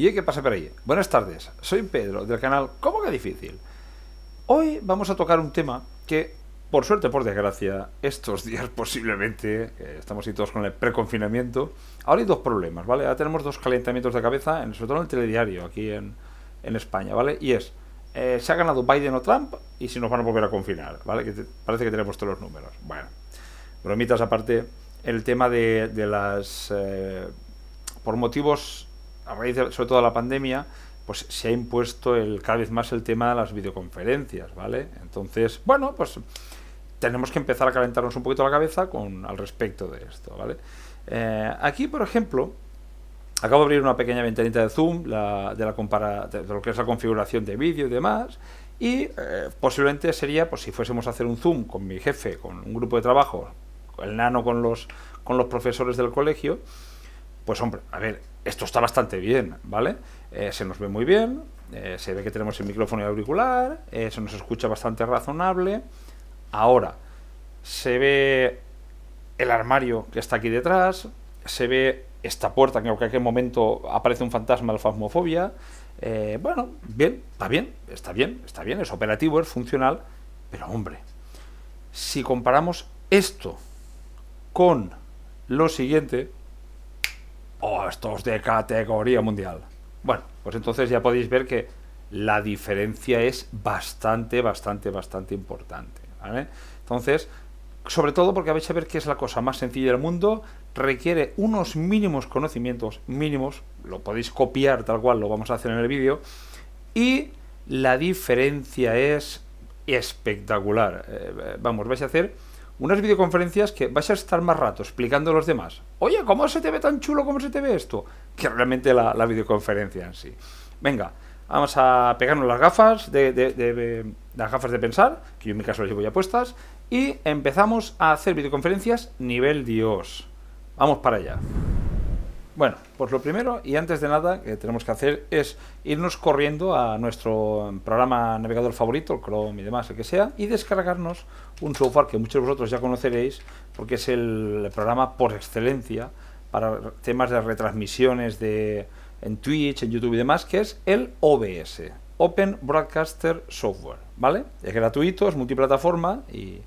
Y qué que pasa por ahí. Buenas tardes, soy Pedro del canal ¿Cómo que difícil? Hoy vamos a tocar un tema que, por suerte, por desgracia, estos días posiblemente, eh, estamos ahí todos con el preconfinamiento, ahora hay dos problemas, ¿vale? Ahora tenemos dos calentamientos de cabeza, en, sobre todo en el telediario, aquí en, España, ¿vale? Y es, eh, ¿se ha ganado Biden o Trump? Y si nos van a volver a confinar, ¿vale? Que parece que tenemos todos los números. Bueno, bromitas aparte, el tema de, las... Eh, por motivos a raíz de, sobre todo la pandemia, pues se ha impuesto el, cada vez más el tema de las videoconferencias, ¿vale? Entonces, bueno, pues tenemos que empezar a calentarnos un poquito la cabeza con, al respecto de esto, ¿vale? Eh, aquí, por ejemplo, acabo de abrir una pequeña ventanita de Zoom la, de, la compara, de, lo que es la configuración de vídeo y demás, y eh, posiblemente sería, pues si fuésemos a hacer un Zoom con mi jefe, con un grupo de trabajo, el nano con los, con los profesores del colegio, pues hombre, a ver, esto está bastante bien, ¿vale? Eh, se nos ve muy bien, eh, se ve que tenemos el micrófono y auricular, eh, se nos escucha bastante razonable. Ahora, se ve el armario que está aquí detrás, se ve esta puerta que en cualquier momento aparece un fantasma de fasmofobia. bueno, bien, está bien, está bien, está bien, es operativo, es funcional, pero hombre, si comparamos esto con lo siguiente, o oh, estos de categoría mundial. Bueno, pues entonces ya podéis ver que la diferencia es bastante, bastante, bastante importante. ¿vale? Entonces, sobre todo porque vais a ver que es la cosa más sencilla del mundo, requiere unos mínimos conocimientos mínimos, lo podéis copiar tal cual lo vamos a hacer en el vídeo, y la diferencia es espectacular. Eh, vamos, vais a hacer unas videoconferencias que vais a estar más rato explicando a los demás. Oye, ¿cómo se te ve tan chulo? ¿Cómo se te ve esto? Que realmente la, videoconferencia en sí. Venga, vamos a pegarnos las gafas de, las gafas de pensar, que yo en mi caso las llevo ya puestas, y empezamos a hacer videoconferencias nivel Dios. Vamos para allá. Bueno, pues lo primero y antes de nada que tenemos que hacer es irnos corriendo a nuestro programa navegador favorito, Chrome y demás, el que sea, y descargarnos un software que muchos de vosotros ya conoceréis porque es el programa por excelencia para temas de retransmisiones de, en Twitch, en YouTube y demás, que es el OBS, Open Broadcaster Software, ¿vale? Es gratuito, es multiplataforma y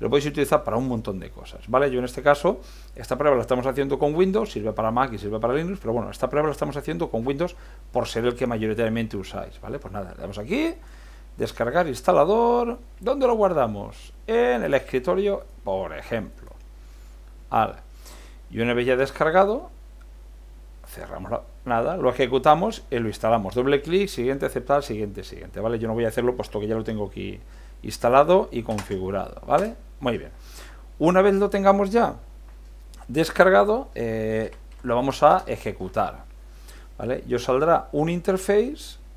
lo podéis utilizar para un montón de cosas, ¿vale? Yo en este caso, esta prueba la estamos haciendo con Windows, sirve para Mac y sirve para Linux, pero bueno, esta prueba la estamos haciendo con Windows por ser el que mayoritariamente usáis, ¿vale? Pues nada, le damos aquí, descargar instalador, ¿dónde lo guardamos? En el escritorio, por ejemplo. Y una vez ya descargado, cerramos nada, lo ejecutamos y lo instalamos. Doble clic, siguiente, aceptar, siguiente, siguiente, ¿vale? Yo no voy a hacerlo puesto que ya lo tengo aquí instalado y configurado, ¿vale? Muy bien. Una vez lo tengamos ya descargado, eh, lo vamos a ejecutar. ¿vale? Yo saldrá un interface,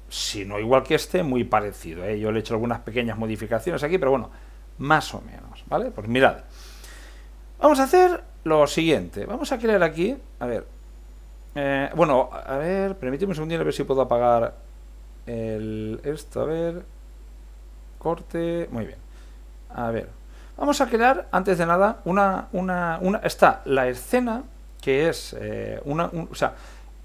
si no igual que este, muy parecido. ¿eh? Yo le he hecho algunas pequeñas modificaciones aquí, pero bueno, más o menos. ¿vale? Pues mirad. Vamos a hacer lo siguiente. Vamos a crear aquí, a ver. Eh, bueno, a ver, permitimos un segundo a ver si puedo apagar el, esto, a ver. Corte, muy bien. A ver, Vamos a crear, antes de nada, una... una, está la escena, que es eh, una... o sea,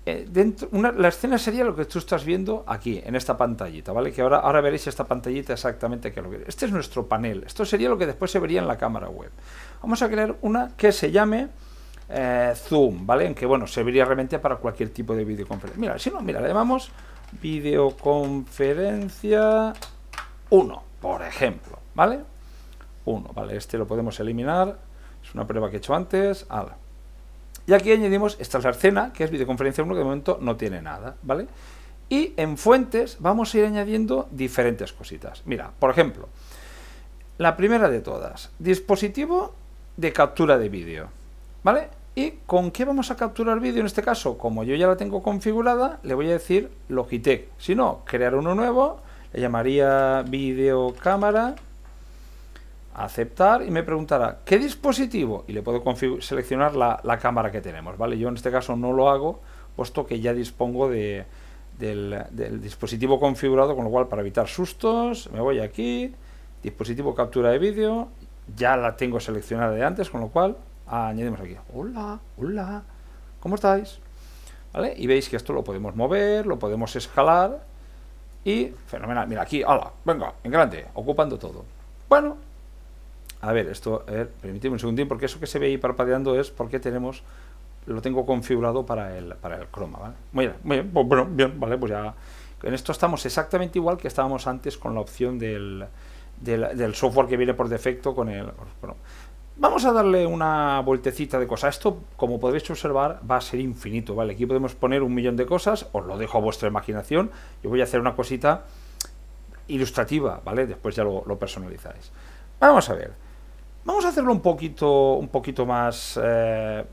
eh, Dentro, una, la escena sería lo que tú estás viendo aquí, en esta pantallita, ¿vale? Que ahora, ahora veréis esta pantallita exactamente que lo que... Este es nuestro panel, esto sería lo que después se vería en la cámara web. Vamos a crear una que se llame eh, Zoom, ¿vale? En que, bueno, serviría realmente para cualquier tipo de videoconferencia. Mira, si no, mira, le llamamos videoconferencia 1, por ejemplo, ¿vale? Vale, este lo podemos eliminar. Es una prueba que he hecho antes. Y aquí añadimos esta es la escena, que es videoconferencia 1, que de momento no tiene nada, ¿vale? Y en fuentes vamos a ir añadiendo diferentes cositas. Mira, por ejemplo, la primera de todas, dispositivo de captura de vídeo, ¿vale? ¿Y con qué vamos a capturar vídeo en este caso? Como yo ya la tengo configurada, le voy a decir Logitech. Si no, crear uno nuevo, le llamaría videocámara cámara aceptar y me preguntará, ¿qué dispositivo? Y le puedo seleccionar la, cámara que tenemos, ¿vale? Yo en este caso no lo hago, puesto que ya dispongo de, del, dispositivo configurado, con lo cual para evitar sustos, me voy aquí, dispositivo captura de vídeo, ya la tengo seleccionada de antes, con lo cual añadimos aquí, hola, hola, ¿cómo estáis? ¿Vale? Y veis que esto lo podemos mover, lo podemos escalar y fenomenal, mira aquí, hola, venga, en grande, ocupando todo. Bueno, a ver, esto, a ver, permíteme un segundín, porque eso que se ve ahí parpadeando es porque tenemos, lo tengo configurado para el, para el croma, ¿vale? Muy bien, muy bien, bueno, bien, vale, pues ya, en esto estamos exactamente igual que estábamos antes con la opción del, del, software que viene por defecto con el... Bueno, vamos a darle una vueltecita de cosas. Esto, como podréis observar, va a ser infinito, ¿vale? Aquí podemos poner un millón de cosas, os lo dejo a vuestra imaginación, yo voy a hacer una cosita ilustrativa, ¿vale? Después ya lo personalizáis. Vamos a ver. Vamos a hacerlo un poquito, un poquito más eh,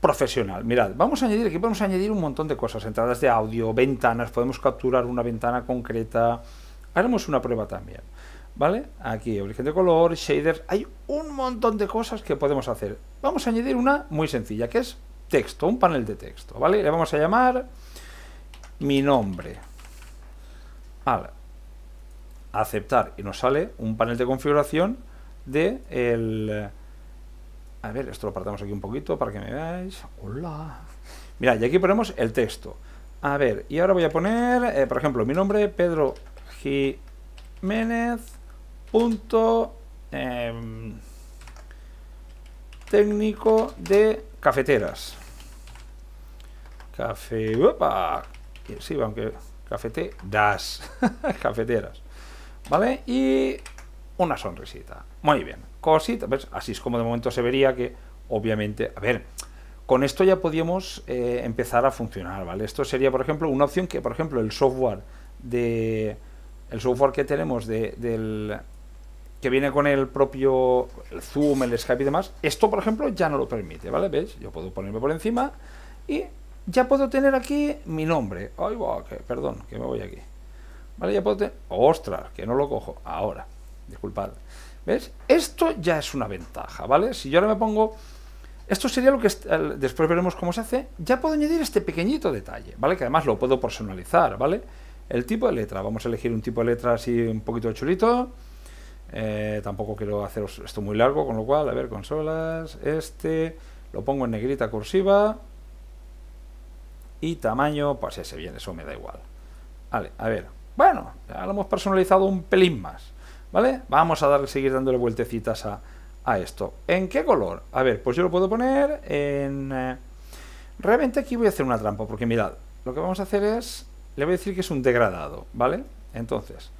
profesional. Mirad, vamos a añadir, aquí podemos añadir un montón de cosas, entradas de audio, ventanas, podemos capturar una ventana concreta. Haremos una prueba también. ¿Vale? Aquí, origen de color, shaders, hay un montón de cosas que podemos hacer. Vamos a añadir una muy sencilla, que es texto, un panel de texto, ¿vale? Le vamos a llamar mi nombre. Vale. Aceptar y nos sale un panel de configuración de el... A ver, esto lo apartamos aquí un poquito para que me veáis. Hola. Mira, y aquí ponemos el texto. A ver, y ahora voy a poner, eh, por ejemplo, mi nombre, Pedro Jiménez, punto, em, técnico de cafeteras. Café... Sí, aunque das cafeteras. ¿Vale? Y una sonrisita. Muy bien, cosita, así es como de momento se vería que obviamente, a ver, con esto ya podíamos eh, empezar a funcionar, ¿vale? Esto sería, por ejemplo, una opción que, por ejemplo, el software de el software que tenemos de, del que viene con el propio Zoom, el Skype y demás, esto, por ejemplo, ya no lo permite, ¿vale? ¿Veis? Yo puedo ponerme por encima y ya puedo tener aquí mi nombre. Ay, wow, perdón, que me voy aquí. ¿Vale? Ya puedo tener... ¡Ostras! Que no lo cojo. Ahora disculpad. ¿Ves? Esto ya es una ventaja, ¿vale? Si yo ahora me pongo... Esto sería lo que después veremos cómo se hace. Ya puedo añadir este pequeñito detalle, ¿vale? Que además lo puedo personalizar, ¿vale? El tipo de letra. Vamos a elegir un tipo de letra así un poquito chulito. Eh, tampoco quiero hacer esto muy largo, con lo cual, a ver, consolas, este, lo pongo en negrita cursiva. Y tamaño, pues ese bien, eso me da igual. Vale, a ver. Bueno, ya lo hemos personalizado un pelín más. ¿Vale? Vamos a darle, seguir dándole vueltecitas a, esto. ¿En qué color? A ver, pues yo lo puedo poner en... Eh, realmente aquí voy a hacer una trampa, porque mirad, lo que vamos a hacer es... Le voy a decir que es un degradado, ¿vale? Entonces,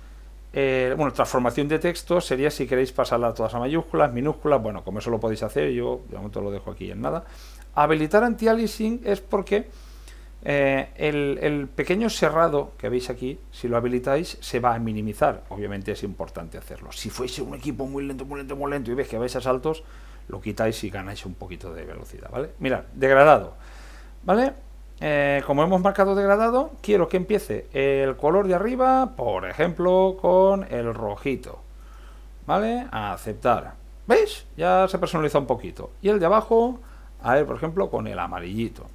eh, bueno, transformación de texto sería si queréis pasarla todas a mayúsculas, minúsculas, bueno, como eso lo podéis hacer, yo de momento lo dejo aquí en nada. Habilitar anti-aliasing es porque eh, el, pequeño cerrado que veis aquí, si lo habilitáis, se va a minimizar. Obviamente es importante hacerlo. Si fuese un equipo muy lento, muy lento, muy lento y veis que vais a saltos, lo quitáis y ganáis un poquito de velocidad, ¿vale? Mirad, degradado, ¿vale? Eh, como hemos marcado degradado, quiero que empiece el color de arriba, por ejemplo, con el rojito, ¿vale? A aceptar. ¿Veis? Ya se personaliza un poquito. Y el de abajo, a ver, por ejemplo, con el amarillito.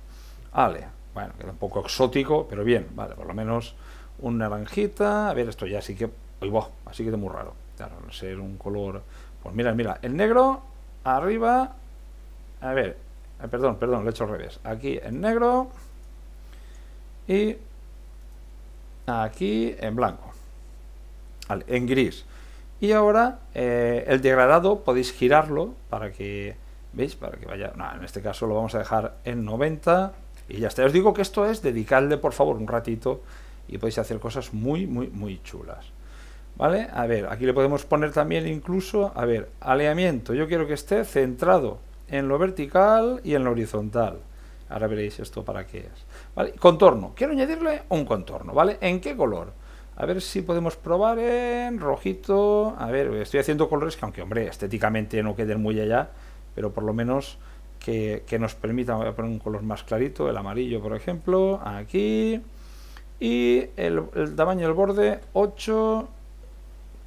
Vale, bueno, queda un poco exótico, pero bien, vale, por lo menos un naranjita. A ver, esto ya sí que. Uy, así que es muy raro. Claro, no ser un color. Pues mira, mira, el negro, arriba. A ver, eh, perdón, perdón, lo he hecho al revés. Aquí en negro. Y aquí en blanco. Vale, en gris. Y ahora eh, el degradado podéis girarlo para que, ¿veis? Para que vaya, no, en este caso lo vamos a dejar en 90 y ya está. Os digo que esto es dedicarle, por favor, un ratito y podéis hacer cosas muy, muy, muy chulas. ¿Vale? A ver, aquí le podemos poner también incluso, a ver, aleamiento. Yo quiero que esté centrado en lo vertical y en lo horizontal. Ahora veréis esto para qué es. ¿Vale? Contorno. Quiero añadirle un contorno, ¿vale? ¿En qué color? A ver si podemos probar en rojito. A ver, estoy haciendo colores que aunque, hombre, estéticamente no queden muy allá, pero por lo menos que, nos permita, voy a poner un color más clarito, el amarillo por ejemplo, aquí, y el, tamaño del borde 8,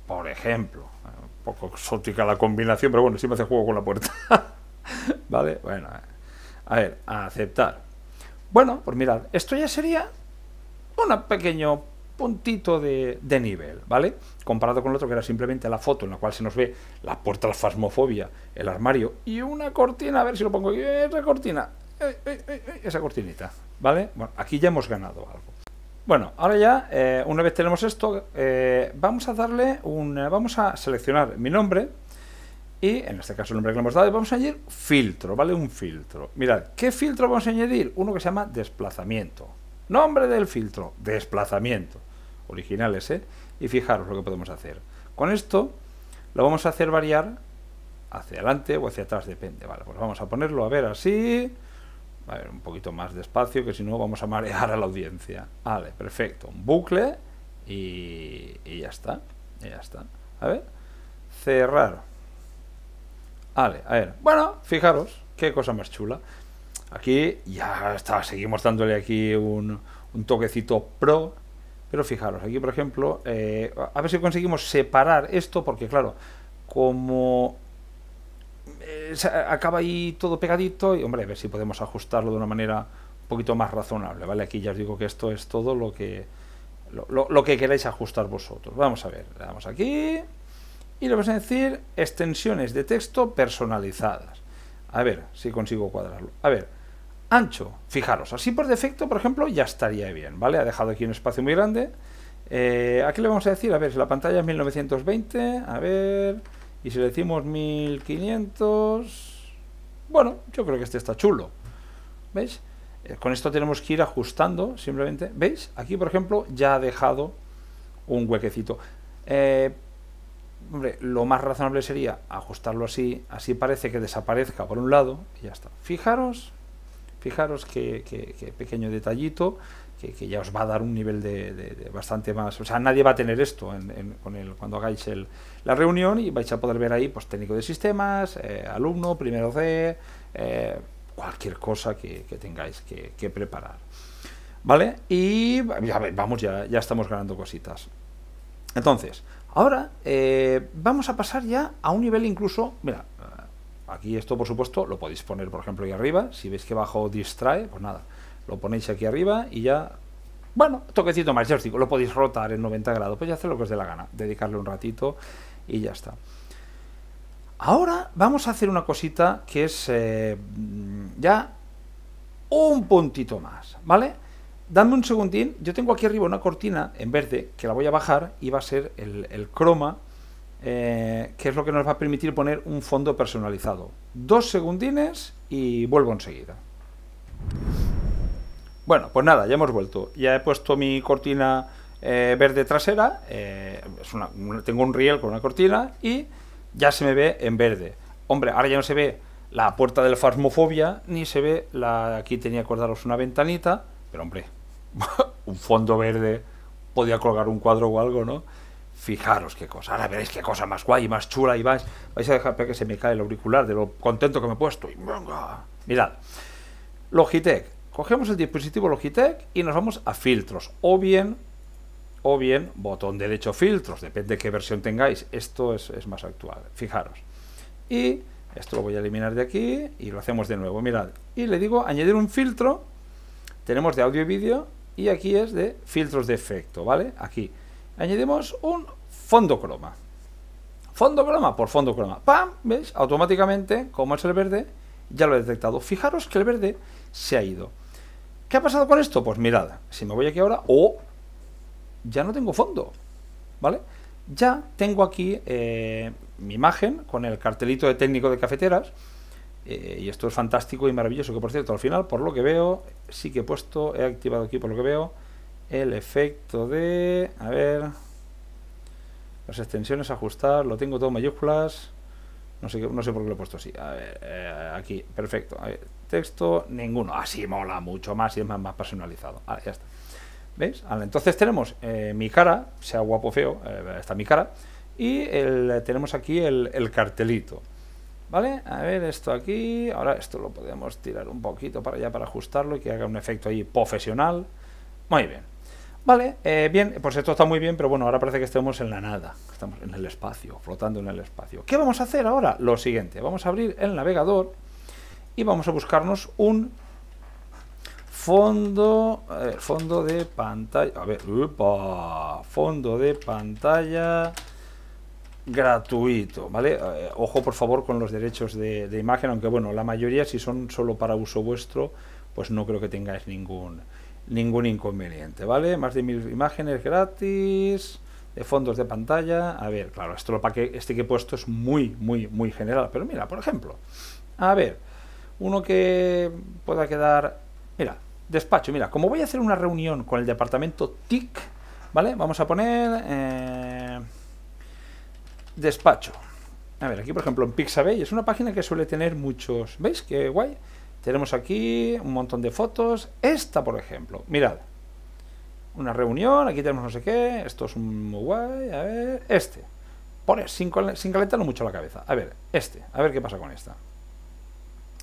por ejemplo, un poco exótica la combinación, pero bueno, siempre hace juego con la puerta, ¿vale? Bueno, a ver, a aceptar. Bueno, pues mirad, esto ya sería un pequeño puntito de, nivel, ¿vale? Comparado con el otro que era simplemente la foto en la cual se nos ve la puerta el armario y una cortina, a ver si lo pongo, esa eh, cortina, eh, eh, esa cortinita, ¿vale? Bueno, aquí ya hemos ganado algo. Bueno, ahora ya, una vez tenemos esto, vamos a darle un, vamos a seleccionar mi nombre, y en este caso el nombre que le hemos dado, vamos a añadir filtro, ¿vale? Un filtro. Mirad, ¿qué filtro vamos a añadir? Uno que se llama desplazamiento. Nombre del filtro, desplazamiento originales, ¿eh? Y fijaros lo que podemos hacer. Con esto lo vamos a hacer variar hacia adelante o hacia atrás, depende. Vale, pues vamos a ponerlo a ver así. A ver, un poquito más despacio, que si no vamos a marear a la audiencia. Vale, perfecto. Un bucle y, ya está. ya está. A ver, cerrar. Vale, a ver. Bueno, fijaros, qué cosa más chula. Aquí ya está, seguimos dándole aquí un, un toquecito pro pero fijaros, aquí por ejemplo, eh, a ver si conseguimos separar esto, porque claro, como eh, acaba ahí todo pegadito, y hombre, a ver si podemos ajustarlo de una manera un poquito más razonable, ¿vale? Aquí ya os digo que esto es todo lo que, lo, que queráis ajustar vosotros. Vamos a ver, le damos aquí y le vamos a decir extensiones de texto personalizadas. A ver si consigo cuadrarlo. A ver, ancho. Fijaros, así por defecto, por ejemplo, ya estaría bien, ¿vale? Ha dejado aquí un espacio muy grande. Eh, aquí le vamos a decir, a ver, si la pantalla es 1920, a ver, y si le decimos 1500, bueno, yo creo que este está chulo, ¿veis? Eh, con esto tenemos que ir ajustando, simplemente, ¿veis? Aquí, por ejemplo, ya ha dejado un huequecito. Eh, hombre, lo más razonable sería ajustarlo así, así parece que desaparezca por un lado, y ya está. Fijaros Fijaros que pequeño detallito que, ya os va a dar un nivel de, bastante más. O sea, nadie va a tener esto cuando hagáis la reunión y vais a poder ver ahí, pues técnico de sistemas, eh, alumno, primero C, eh, cualquier cosa que, tengáis que, preparar. ¿Vale? Y vamos, ya, ya estamos ganando cositas. Entonces, ahora eh, vamos a pasar ya a un nivel incluso, mira, Aquí esto, por supuesto, lo podéis poner, por ejemplo, ahí arriba. Si veis que bajo distrae, pues nada, lo ponéis aquí arriba y ya... Bueno, toquecito más, ya os digo, lo podéis rotar en 90 grados, pues ya hacer lo que os dé la gana, dedicarle un ratito y ya está. Ahora vamos a hacer una cosita que es eh, ya un puntito más, ¿vale? Dame un segundín, yo tengo aquí arriba una cortina en verde que la voy a bajar y va a ser el, el croma eh, que es lo que nos va a permitir poner un fondo personalizado. Dos segundines y vuelvo enseguida. Bueno, pues nada, ya hemos vuelto. Ya he puesto mi cortina eh, verde trasera. Eh, tengo un riel con una cortina y ya se me ve en verde. Hombre, ahora ya no se ve la puerta del farmofobia ni se ve la... Aquí tenía, acordaros, una ventanita. Pero hombre, un fondo verde, podía colgar un cuadro o algo, ¿no? Fijaros qué cosa. Ahora veréis qué cosa más guay, más chula y vais, vais a dejar que se me cae el auricular de lo contento que me he puesto. Y venga. Mirad. Logitech. Cogemos el dispositivo Logitech y nos vamos a filtros. O bien, o bien, botón derecho filtros. Depende de qué versión tengáis. Esto es, es más actual. Fijaros. Y esto lo voy a eliminar de aquí y lo hacemos de nuevo. Mirad. Y le digo añadir un filtro. Tenemos de audio y vídeo. Y aquí es de filtros de efecto, ¿vale? Aquí añadimos un fondo croma. Fondo croma por fondo croma. ¡Pam! ves Automáticamente, como es el verde, ya lo he detectado. Fijaros que el verde se ha ido. ¿Qué ha pasado con esto? Pues mirad, si me voy aquí ahora, ¡oh! Ya no tengo fondo, ¿vale? Ya tengo aquí eh, mi imagen con el cartelito de técnico de cafeteras. Eh, y esto es fantástico y maravilloso, que por cierto, al final, por lo que veo, sí que he puesto, he activado aquí por lo que veo, el efecto de... A ver... Las extensiones ajustar, lo tengo todo mayúsculas. No sé, no sé por qué lo he puesto así. A ver, eh, aquí, perfecto. texto, ninguno. Así ah, mola mucho más y es más, personalizado. ya está. ¿Veis? entonces tenemos eh, mi cara, sea guapo feo, eh, está mi cara. Y tenemos aquí el, cartelito. ¿Vale? A ver, esto aquí. Ahora esto lo podemos tirar un poquito para allá para ajustarlo y que haga un efecto ahí profesional. Muy bien. Vale, eh, bien, pues esto está muy bien, pero bueno, ahora parece que estamos en la nada, estamos en el espacio, flotando en el espacio. ¿Qué vamos a hacer ahora? Lo siguiente, vamos a abrir el navegador y vamos a buscarnos un fondo, fondo de pantalla, a ver, fondo de pantalla gratuito, ¿vale? Eh, ojo por favor con los derechos de imagen, aunque bueno, la mayoría si son solo para uso vuestro, pues no creo que tengáis ningún ningún inconveniente, ¿vale? Más de mil imágenes gratis, de fondos de pantalla. A ver, claro, esto lo que, este que he puesto es muy, muy, muy general. Pero mira, por ejemplo, a ver, uno que pueda quedar. Mira, despacho, mira, como voy a hacer una reunión con el departamento TIC, ¿vale? Vamos a poner. Eh, despacho. A ver, aquí por ejemplo en Pixabay es una página que suele tener muchos. ¿Veis? Qué guay. Tenemos aquí un montón de fotos. Esta, por ejemplo, mirad. Una reunión, aquí tenemos no sé qué, esto es un muy guay, a ver, este. Pone, sin, sin calentarlo mucho la cabeza. A ver, este, a ver qué pasa con esta.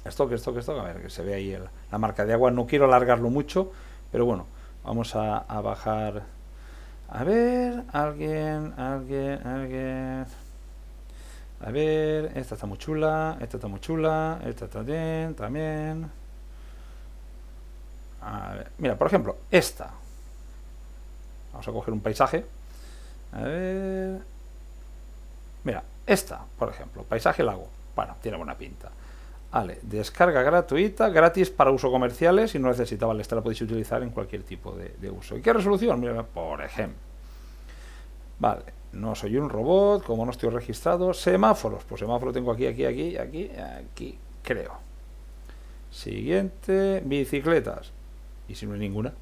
Esto, que esto, que esto, a ver, que se ve ahí la marca de agua. No quiero alargarlo mucho, pero bueno, vamos a, a bajar. A ver, alguien, alguien, alguien. A ver, esta está muy chula, esta está muy chula, esta está también. A ver, mira, por ejemplo, esta. Vamos a coger un paisaje. A ver. Mira, esta, por ejemplo, paisaje lago. Bueno, tiene buena pinta. Vale, descarga gratuita, gratis para uso comerciales si no necesitaba vale, esta la podéis utilizar en cualquier tipo de, de uso. ¿Y qué resolución? Mira, por ejemplo. Vale, no soy un robot, como no estoy registrado, semáforos, pues semáforo tengo aquí, aquí, aquí, aquí, aquí, creo. Siguiente, bicicletas. Y si no hay ninguna.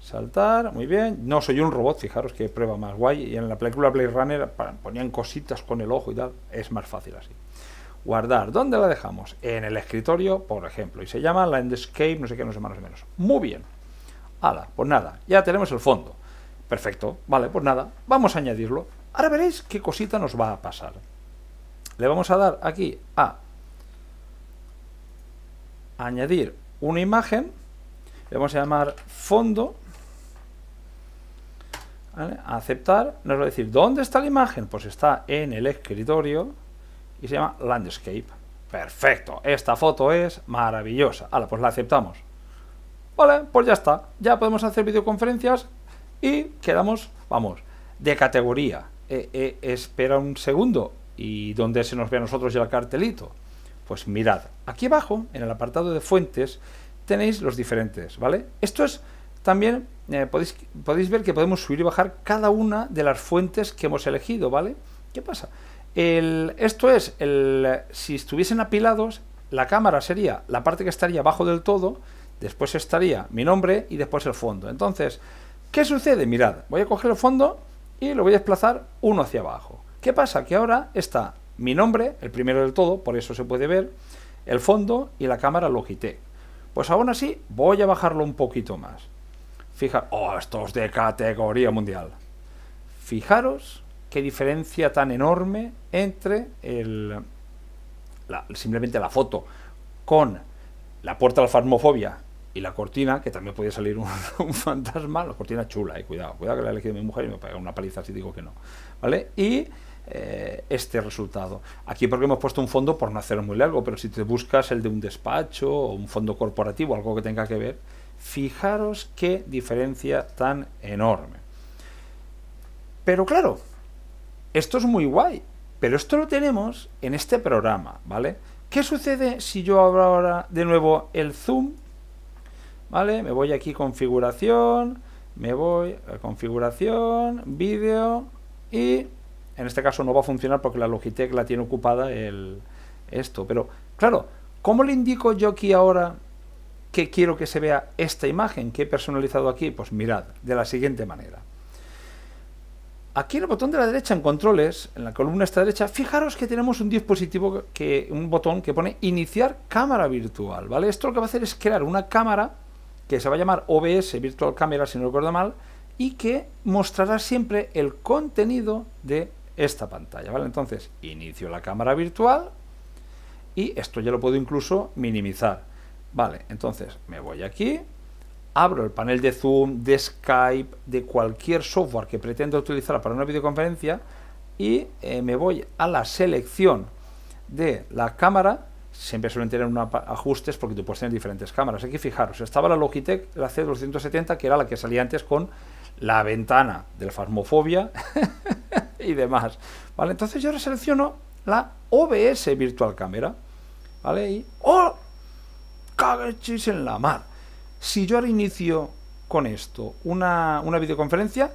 Saltar, muy bien. No soy un robot, fijaros que prueba más guay. Y en la película Play Runner ponían cositas con el ojo y tal. Es más fácil así. Guardar, ¿dónde la dejamos? En el escritorio, por ejemplo. Y se llama Landscape, no sé qué, no sé más, o menos. Muy bien. Hala, pues nada, ya tenemos el fondo. Perfecto, vale, pues nada, vamos a añadirlo. Ahora veréis qué cosita nos va a pasar. Le vamos a dar aquí a añadir una imagen, le vamos a llamar fondo, aceptar, nos va a decir, ¿dónde está la imagen? Pues está en el escritorio y se llama Landscape. Perfecto, esta foto es maravillosa. Ahora, pues la aceptamos. Vale, pues ya está, ya podemos hacer videoconferencias y quedamos, vamos, de categoría. Eh, eh, espera un segundo, ¿y dónde se nos ve a nosotros ya el cartelito? Pues mirad, aquí abajo, en el apartado de fuentes, tenéis los diferentes, ¿vale? Esto es también, eh, podéis, podéis ver que podemos subir y bajar cada una de las fuentes que hemos elegido, ¿vale? ¿Qué pasa? El, esto es, el, si estuviesen apilados, la cámara sería la parte que estaría abajo del todo, después estaría mi nombre y después el fondo. Entonces, ¿qué sucede? Mirad, voy a coger el fondo y lo voy a desplazar uno hacia abajo. ¿Qué pasa? Que ahora está mi nombre, el primero del todo, por eso se puede ver, el fondo y la cámara Logitech. Pues aún así voy a bajarlo un poquito más. fija oh, esto es de categoría mundial. Fijaros qué diferencia tan enorme entre el, simplemente la foto con la puerta de la farmofobia y la cortina, que también puede salir un, fantasma, la cortina chula, y eh, cuidado, cuidado que la he elegido mi mujer y me pega una paliza si digo que no, ¿vale? Y eh, este resultado. Aquí porque hemos puesto un fondo por no hacerlo muy largo, pero si te buscas el de un despacho o un fondo corporativo, algo que tenga que ver, fijaros qué diferencia tan enorme. Pero claro, esto es muy guay, pero esto lo tenemos en este programa, ¿vale? ¿Qué sucede si yo abro ahora de nuevo el zoom ¿Vale? Me voy aquí configuración, me voy a configuración, vídeo y en este caso no va a funcionar porque la Logitech la tiene ocupada el, esto. Pero claro, ¿cómo le indico yo aquí ahora que quiero que se vea esta imagen que he personalizado aquí? Pues mirad, de la siguiente manera. Aquí en el botón de la derecha en controles, en la columna esta derecha, fijaros que tenemos un dispositivo, que, un botón que pone iniciar cámara virtual, ¿vale? Esto lo que va a hacer es crear una cámara que se va a llamar OBS Virtual Camera, si no recuerdo mal, y que mostrará siempre el contenido de esta pantalla. ¿vale? Entonces, inicio la cámara virtual y esto ya lo puedo incluso minimizar. Vale, entonces me voy aquí, abro el panel de Zoom, de Skype, de cualquier software que pretenda utilizar para una videoconferencia y eh, me voy a la selección de la cámara siempre suelen tener unos ajustes porque tú puedes tener diferentes cámaras. Aquí fijaros, estaba la Logitech, la C270, que era la que salía antes con la ventana del farmofobia y demás. ¿Vale? Entonces yo selecciono la OBS Virtual Camera. ¿Vale? Y ¡Oh! ¡Cagachis en la mar! Si yo ahora inicio con esto una, una videoconferencia,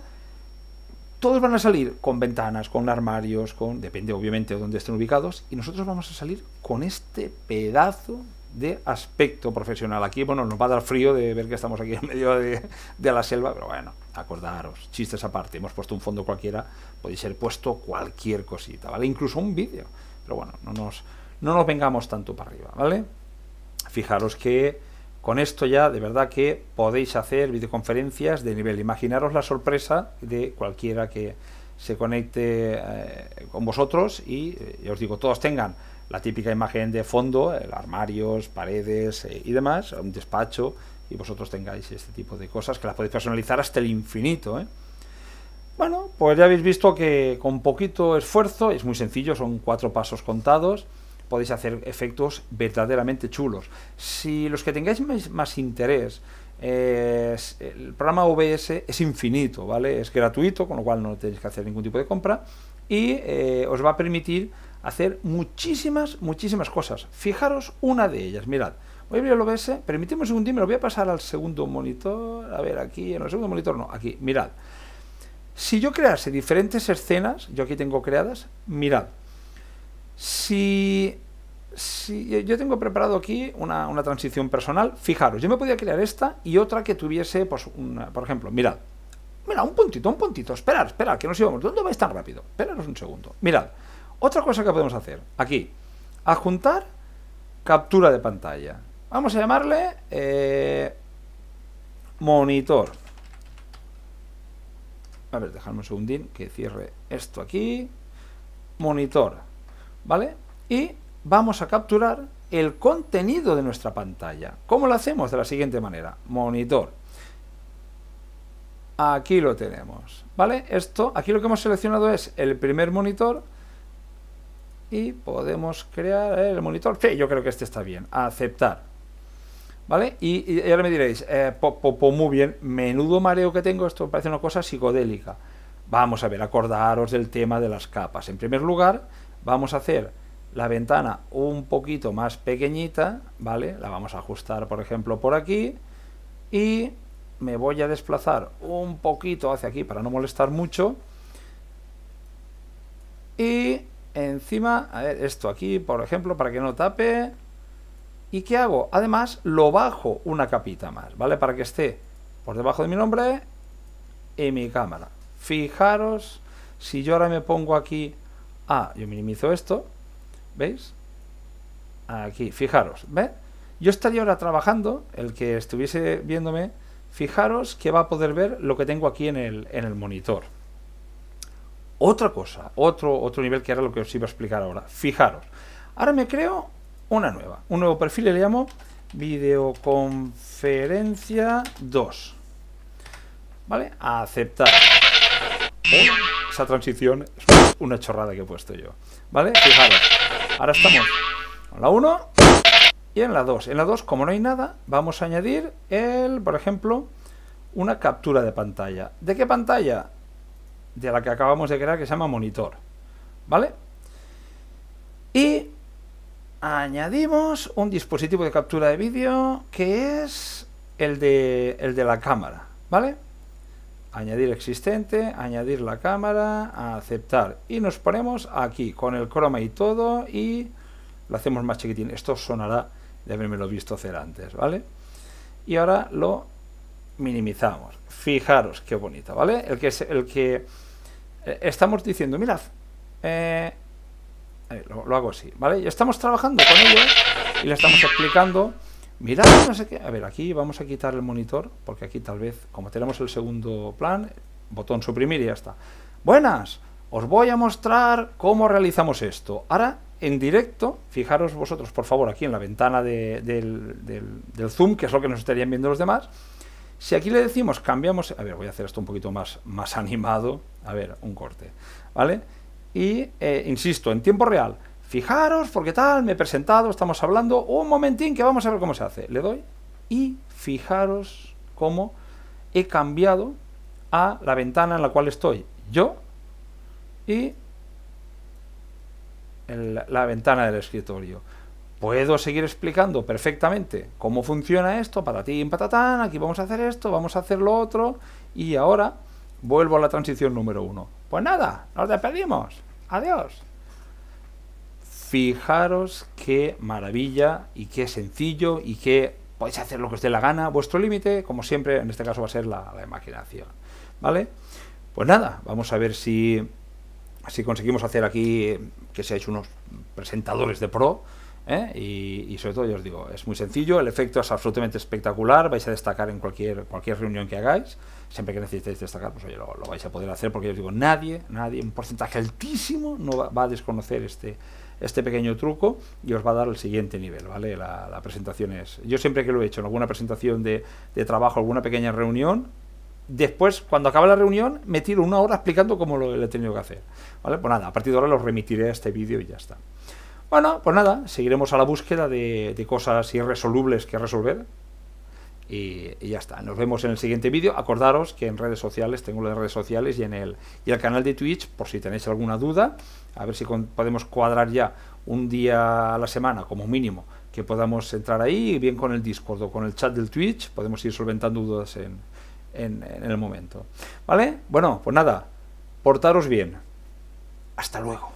todos van a salir con ventanas, con armarios, con depende obviamente de dónde estén ubicados, y nosotros vamos a salir con este pedazo de aspecto profesional. Aquí, bueno, nos va a dar frío de ver que estamos aquí en medio de, la selva, pero bueno, acordaros, chistes aparte, hemos puesto un fondo cualquiera, podéis ser puesto cualquier cosita, ¿vale? Incluso un vídeo, pero bueno, no nos, no nos vengamos tanto para arriba, ¿vale? Fijaros que con esto ya de verdad que podéis hacer videoconferencias de nivel. Imaginaros la sorpresa de cualquiera que se conecte eh, con vosotros y eh, os digo, todos tengan la típica imagen de fondo, eh, armarios, paredes y demás, un despacho y vosotros tengáis este tipo de cosas que las podéis personalizar hasta el infinito. Bueno, pues ya habéis visto que con poquito esfuerzo, es muy sencillo, son cuatro pasos contados podéis hacer efectos verdaderamente chulos. Si los que tengáis más, interés, eh, el programa OBS es infinito, ¿vale? Es gratuito, con lo cual no tenéis que hacer ningún tipo de compra y eh, os va a permitir hacer muchísimas, muchísimas cosas. Fijaros una de ellas, mirad. Voy a abrir el OBS, permitimos un y me lo voy a pasar al segundo monitor. A ver, aquí, en el segundo monitor no, aquí, mirad. Si yo crease diferentes escenas, yo aquí tengo creadas, mirad. Si, yo tengo preparado aquí una, transición personal, fijaros, yo me podía crear esta y otra que tuviese, pues, una, por ejemplo, mirad, mira, un puntito, un puntito, esperad, esperad, que nos íbamos, ¿dónde vais tan rápido? Esperaros un segundo, mirad, otra cosa que podemos hacer, aquí, adjuntar captura de pantalla, vamos a llamarle eh, monitor, a ver, dejadme un segundín que cierre esto aquí, monitor, ¿vale? Y vamos a capturar el contenido de nuestra pantalla. ¿Cómo lo hacemos? De la siguiente manera. Monitor. Aquí lo tenemos, ¿vale? Esto, aquí lo que hemos seleccionado es el primer monitor y podemos crear el monitor. yo creo que este está bien. Aceptar. ¿Vale? Y, ahora me diréis, eh, muy bien, menudo mareo que tengo, esto parece una cosa psicodélica. Vamos a ver, acordaros del tema de las capas. En primer lugar, vamos a hacer la ventana un poquito más pequeñita, ¿vale? La vamos a ajustar, por ejemplo, por aquí y me voy a desplazar un poquito hacia aquí para no molestar mucho y encima, a ver, esto aquí, por ejemplo, para que no tape ¿y qué hago? Además, lo bajo una capita más, ¿vale? Para que esté por debajo de mi nombre y mi cámara. Fijaros, si yo ahora me pongo aquí Ah, yo minimizo esto, ¿veis? Aquí, fijaros, ¿ve? Yo estaría ahora trabajando, el que estuviese viéndome, fijaros que va a poder ver lo que tengo aquí en el, monitor. Otra cosa, otro, otro nivel que era lo que os iba a explicar ahora. Fijaros, ahora me creo una nueva, un nuevo perfil, le llamo videoconferencia 2. ¿Vale? aceptar. ¿Eh? Esa transición es una chorrada que he puesto yo. ¿Vale? Fijaros. Ahora estamos en la 1 y en la 2. En la 2, como no hay nada, vamos a añadir el, por ejemplo, una captura de pantalla. ¿De qué pantalla? De la que acabamos de crear que se llama monitor. ¿Vale? Y añadimos un dispositivo de captura de vídeo que es el el de la cámara. ¿Vale? añadir existente, añadir la cámara, aceptar. Y nos ponemos aquí con el croma y todo y lo hacemos más chiquitín. Esto sonará de haberme lo visto hacer antes, ¿vale? Y ahora lo minimizamos. Fijaros qué bonita, ¿vale? El que, es, el que eh, estamos diciendo, mirad, eh, lo, hago así, ¿vale? estamos trabajando con ello y le estamos explicando mirad, no sé qué. A ver, aquí vamos a quitar el monitor, porque aquí tal vez, como tenemos el segundo plan, botón suprimir y ya está. Buenas, os voy a mostrar cómo realizamos esto. Ahora, en directo, fijaros vosotros, por favor, aquí en la ventana del, Zoom, que es lo que nos estarían viendo los demás. Si aquí le decimos, cambiamos, a ver, voy a hacer esto un poquito más, más animado, a ver, un corte, ¿vale? Y, eh, insisto, en tiempo real, fijaros, porque tal, me he presentado, estamos hablando, un momentín que vamos a ver cómo se hace. Le doy y fijaros cómo he cambiado a la ventana en la cual estoy yo y la ventana del escritorio. Puedo seguir explicando perfectamente cómo funciona esto, patatín, patatán, aquí vamos a hacer esto, vamos a hacer lo otro, y ahora vuelvo a la transición número uno. Pues nada, nos despedimos. Adiós. Fijaros qué maravilla y qué sencillo y que podéis hacer lo que os dé la gana. Vuestro límite, como siempre, en este caso va a ser la, la imaginación. ¿Vale? Pues nada, vamos a ver si, si conseguimos hacer aquí que seáis unos presentadores de pro. ¿eh? Y, sobre todo, yo os digo, es muy sencillo, el efecto es absolutamente espectacular, vais a destacar en cualquier, cualquier reunión que hagáis siempre que necesitéis destacar, pues oye, lo, vais a poder hacer, porque yo os digo, nadie, nadie, un porcentaje altísimo no va, a desconocer este este pequeño truco y os va a dar el siguiente nivel, ¿vale? La, presentación es... Yo siempre que lo he hecho en alguna presentación de, de trabajo, alguna pequeña reunión, después, cuando acaba la reunión, me tiro una hora explicando cómo lo he tenido que hacer. ¿Vale? Pues nada, a partir de ahora lo remitiré a este vídeo y ya está. Bueno, pues nada, seguiremos a la búsqueda de cosas irresolubles que resolver, y, ya está. Nos vemos en el siguiente vídeo. Acordaros que en redes sociales, tengo las redes sociales y en el, y el canal de Twitch, por si tenéis alguna duda, a ver si podemos cuadrar ya un día a la semana como mínimo que podamos entrar ahí, bien con el Discord o con el chat del Twitch, podemos ir solventando dudas en, en, en el momento. ¿Vale? Bueno, pues nada, portaros bien. Hasta luego.